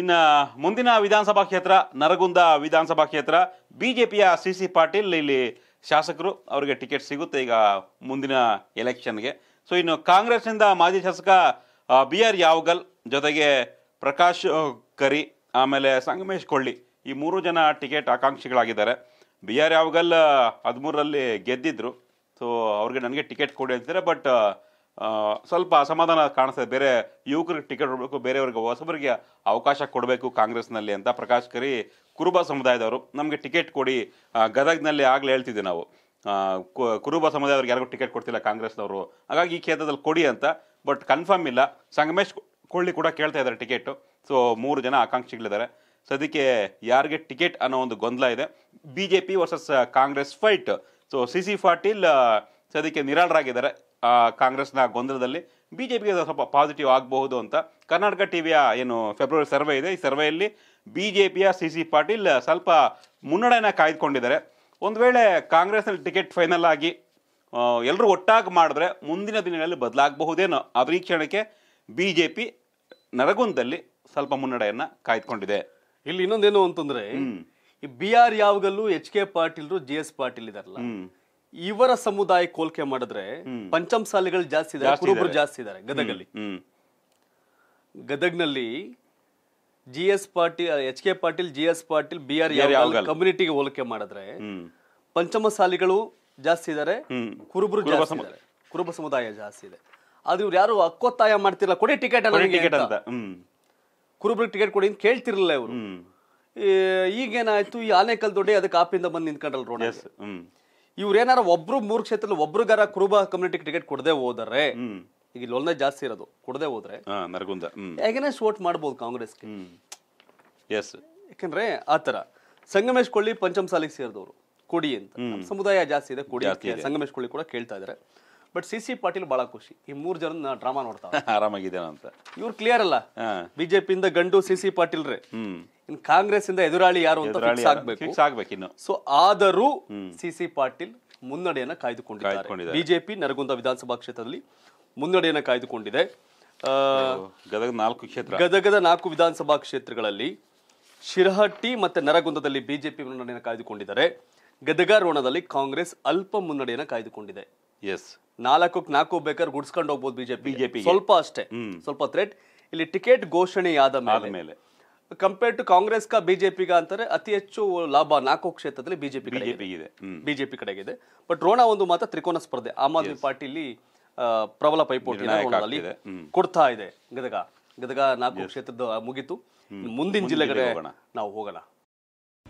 ಇನ್ನು ಮುಂದಿನ ವಿಧಾನಸಭಾ ಕ್ಷೇತ್ರ ನರಗುಂದ ವಿಧಾನಸಭಾ ಕ್ಷೇತ್ರ ಬಿಜೆಪಿಯ ಸಿ ಸಿ ಪಾಟೀಲ್ ಇಲ್ಲಿ ಶಾಸಕರು ಅವರಿಗೆ ಟಿಕೆಟ್ ಸಿಗುತ್ತೆ ಈಗ ಮುಂದಿನ ಎಲೆಕ್ಷನ್ಗೆ ಸೊ ಇನ್ನು ಕಾಂಗ್ರೆಸ್ನಿಂದ ಮಾಜಿ ಶಾಸಕ ಬಿ ಆರ್ ಯಾವಗಲ್ ಜೊತೆಗೆ ಪ್ರಕಾಶ್ ಕರಿ ಆಮೇಲೆ ಸಂಗಮೇಶ್ ಕೊಳ್ಳಿ ಈ ಮೂರು ಜನ ಟಿಕೆಟ್ ಆಕಾಂಕ್ಷಿಗಳಾಗಿದ್ದಾರೆ ಬಿ ಆರ್ ಯಾವಗಲ್ ಹದಿಮೂರರಲ್ಲಿ ಗೆದ್ದಿದ್ರು ಸೊ ಅವ್ರಿಗೆ ನನಗೆ ಟಿಕೆಟ್ ಕೊಡಿ ಅಂತಿದ್ದಾರೆ ಬಟ್ ಸ್ವಲ್ಪ ಅಸಮಾಧಾನ ಕಾಣಿಸ್ತದೆ ಬೇರೆ ಯುವಕರಿಗೆ ಟಿಕೆಟ್ ಕೊಡಬೇಕು ಬೇರೆಯವ್ರಿಗೆ ಹೊಸಬರಿಗೆ ಅವಕಾಶ ಕೊಡಬೇಕು ಕಾಂಗ್ರೆಸ್ನಲ್ಲಿ ಅಂತ ಪ್ರಕಾಶ್ ಕರಿ ಕುರುಬ ಸಮುದಾಯದವರು ನಮಗೆ ಟಿಕೆಟ್ ಕೊಡಿ ಗದಗ್ನಲ್ಲಿ ಆಗಲೇ ಹೇಳ್ತಿದ್ದೆ ನಾವು ಕುರುಬ ಸಮುದಾಯದವ್ರಿಗೆ ಯಾರಿಗೂ ಟಿಕೆಟ್ ಕೊಡ್ತಿಲ್ಲ ಕಾಂಗ್ರೆಸ್ನವರು ಹಾಗಾಗಿ ಈ ಕ್ಷೇತ್ರದಲ್ಲಿ ಕೊಡಿ ಅಂತ ಬಟ್ ಕನ್ಫರ್ಮ್ ಇಲ್ಲ ಸಂಗಮೇಶ್ ಕೊಳ್ಳಿ ಕೂಡ ಕೇಳ್ತಾ ಇದ್ದಾರೆ ಟಿಕೆಟು ಸೊ ಮೂರು ಜನ ಆಕಾಂಕ್ಷಿಗಳಿದ್ದಾರೆ ಸದ್ಯಕ್ಕೆ ಯಾರಿಗೆ ಟಿಕೆಟ್ ಅನ್ನೋ ಒಂದು ಗೊಂದಲ ಇದೆ B J P versus Congress fight so C C Patil ಸದ್ಯಕ್ಕೆ ನಿರಾಳರಾಗಿದ್ದಾರೆ ಕಾಂಗ್ರೆಸ್ನ ಗೊಂದಲದಲ್ಲಿ ಬಿ ಜೆ ಪಿಗೆ ಸ್ವಲ್ಪ ಪಾಸಿಟಿವ್ ಆಗಬಹುದು ಅಂತ ಕರ್ನಾಟಕ ಟಿ ವಿಯ ಏನು ಫೆಬ್ರವರಿ ಸರ್ವೆ ಇದೆ ಈ ಸರ್ವೆಯಲ್ಲಿ ಬಿ ಜೆ ಪಿಯ ಸಿ ಸಿ ಪಾಟೀಲ್ ಸ್ವಲ್ಪ ಮುನ್ನಡೆಯನ್ನು ಕಾಯ್ದುಕೊಂಡಿದ್ದಾರೆ ಒಂದು ವೇಳೆ ಕಾಂಗ್ರೆಸ್ನಲ್ಲಿ ಟಿಕೆಟ್ ಫೈನಲ್ ಆಗಿ ಎಲ್ಲರೂ ಒಟ್ಟಾಗಿ ಮಾಡಿದ್ರೆ ಮುಂದಿನ ದಿನಗಳಲ್ಲಿ ಬದಲಾಗಬಹುದೇನೋ ಆ ವೀಕ್ಷಣಕ್ಕೆ ಬಿ ಜೆ ಪಿ ನರಗುಂದಲ್ಲಿ ಸ್ವಲ್ಪ ಮುನ್ನಡೆಯನ್ನು ಕಾಯ್ದುಕೊಂಡಿದೆ ಇಲ್ಲಿ ಇನ್ನೊಂದೇನು ಅಂತಂದ್ರೆ ಬಿ ಆರ್ ಯಾವಾಗಲೂ ಎಚ್ ಕೆ ಪಾಟೀಲ್ರು ಜೆ ಎಸ್ ಪಾಟೀಲ್ ಇದಾರಲ್ಲ ಇವರ ಸಮುದಾಯ ಕೋಲ್ಕೆ ಮಾಡಿದ್ರೆ ಪಂಚಮಸಾಲಿಗಳು ಜಾಸ್ತಿ ಇದ್ದಾರೆ ಕುರುಬರು ಜಾಸ್ತಿ ಇದ್ದಾರೆ ಗದಗಲ್ಲಿ ಗದಗ್ನಲ್ಲಿ G S Patil H K Patil G S Patil B R ಕಮ್ಯುನಿಟಿಗೆ ಹೋಲಿಕೆ ಮಾಡಿದ್ರೆ ಪಂಚಮಸಾಲಿಗಳು ಜಾಸ್ತಿ ಇದಾರೆ ಕುರುಬರು ಜಾಸ್ತಿ ಕುರುಬ ಸಮುದಾಯ ಜಾಸ್ತಿ ಇದೆ ಅದು ಇವ್ರು ಯಾರು ಅಕ್ಕೊತ್ತಾಯ ಮಾಡ್ತಿರಲ್ಲ ಕೊಡಿ ಟಿಕೆಟ್ ಅಂತ ಕುರುಬ್ರಿಗೆ ಟಿಕೆಟ್ ಕೊಡಿ ಅಂತ ಕೇಳ್ತಿರ್ಲಿಲ್ಲ ಇವರು ಈಗೇನಾಯ್ತು ಈ ಆನೆಕಲ್ ದೊಡ್ಡ ಅದಕ್ಕೆ ಆಪಿಂದ ಬಂದು ನಿಂತ್ಕೊಂಡ್ರಲ್ಲ ರೋಡ್ ಇವ್ರೇನಾರ ಒಬ್ರು ಮೂರು ಕ್ಷೇತ್ರದಲ್ಲಿ ಒಬ್ರಿಗಾರ ಕುರುಬ ಕಮ್ಯುನಿಟಿ ಟಿಕೆಟ್ ಕೊಡದೆ ಹೋದರೆ ಈಗ ಒಂದೇ ಜಾಸ್ತಿ ಇರೋದು ಕೊಡದೆ ಹೋದ್ರೆ ನರಗುಂದ ಅಗೇನೆಸ್ಟ್ ವೋಟ್ ಮಾಡ್ಬೋದು ಕಾಂಗ್ರೆಸ್ ಎಸ್ ಯಾಕಂದ್ರೆ ಆ ಸಂಗಮೇಶ್ ಕೊಳ್ಳಿ ಸಾಲಿಗೆ ಸೇರಿದವರು ಕೊಡಿ ಅಂತ ಸಮುದಾಯ ಜಾಸ್ತಿ ಇದೆ ಕೊಡಿ ಸಂಗಮೇಶ್ ಕೊಳ್ಳಿ ಕೂಡ ಕೇಳ್ತಾ ಇದ್ದಾರೆ ಬಟ್ ಸಿ ಸಿ ಪಾಟೀಲ್ ಬಹಳ ಖುಷಿ ಈ ಮೂರು ಜನ ಡ್ರಾಮಾ ನೋಡ್ತಾರೆ ಆರಾಮಾಗಿದ್ದೇನೆ ಅಂತ ಇವ್ರು ಕ್ಲಿಯರ್ ಅಲ್ಲ ಬಿಜೆಪಿಯಿಂದ ಗಂಡು ಸಿ ಸಿ ಪಾಟೀಲ್ ರೇ ಇನ್ ಕಾಂಗ್ರೆಸ್ ಇಂದ ಎದುರಾಳಿ ಯಾರು ಅಂತ ಆಗ್ಬೇಕು ಇನ್ನು ಸೊ ಆದರೂ ಸಿ ಸಿ ಪಾಟೀಲ್ ಮುನ್ನಡೆಯನ್ನ ಕಾಯ್ದುಕೊಂಡಿದ್ದಾರೆ ಬಿಜೆಪಿ ನರಗುಂದ ವಿಧಾನಸಭಾ ಕ್ಷೇತ್ರದಲ್ಲಿ ಮುನ್ನಡೆಯನ್ನ ಕಾಯ್ದುಕೊಂಡಿದೆ ಗದಗ ನಾಲ್ಕು ಕ್ಷೇತ್ರ ಗದಗದ ನಾಲ್ಕು ವಿಧಾನಸಭಾ ಕ್ಷೇತ್ರಗಳಲ್ಲಿ ಶಿರಹಟ್ಟಿ ಮತ್ತೆ ನರಗುಂದದಲ್ಲಿ ಬಿಜೆಪಿ ಮುನ್ನಡೆಯನ್ನು ಕಾಯ್ದುಕೊಂಡಿದ್ದಾರೆ ಗದಗ ರೋಣದಲ್ಲಿ ಕಾಂಗ್ರೆಸ್ ಅಲ್ಪ ಮುನ್ನಡೆಯನ್ನು ಕಾಯ್ದುಕೊಂಡಿದೆ ಎಸ್ ನಾಲ್ಕಕ್ಕೆ ನಾಲ್ಕು ಬೇಕಾದ್ರೆ ಗುಡ್ಸ್ಕೊಂಡು ಹೋಗ್ಬೋದು ಬಿಜೆಪಿ ಬಿಜೆಪಿ ಸ್ವಲ್ಪ ಅಷ್ಟೇ ಸ್ವಲ್ಪ ಥ್ರೆಟ್ ಇಲ್ಲಿ ಟಿಕೆಟ್ ಘೋಷಣೆಯಾದ ಮೇಲೆ ಕಂಪೇರ್ ಟು ಕಾಂಗ್ರೆಸ್ ಕಾ ಬಿಜೆಪಿಗ ಅಂತಾರೆ ಅತಿ ಹೆಚ್ಚು ಲಾಭ ನಾಲ್ಕು ಕ್ಷೇತ್ರದಲ್ಲಿ ಬಿಜೆಪಿ ಬಿಜೆಪಿ ಇದೆ ಬಿಜೆಪಿ ಕಡೆಗಿದೆ ಬಟ್ ರೋಣ ಒಂದು ಮಾತ್ರ ತ್ರಿಕೋನ ಸ್ಪರ್ಧೆ ಆಮ್ ಆದ್ಮಿ ಪಾರ್ಟಿಲಿ ಪ್ರಬಲ ಪೈಪೋಟಿ ಕೊಡ್ತಾ ಇದೆ ಗದಗ ಗದಗ ನಾಲ್ಕು ಕ್ಷೇತ್ರದ ಮುಗಿತು ಮುಂದಿನ ಹೋಗೋಣ ನಾವು ಹೋಗೋಣ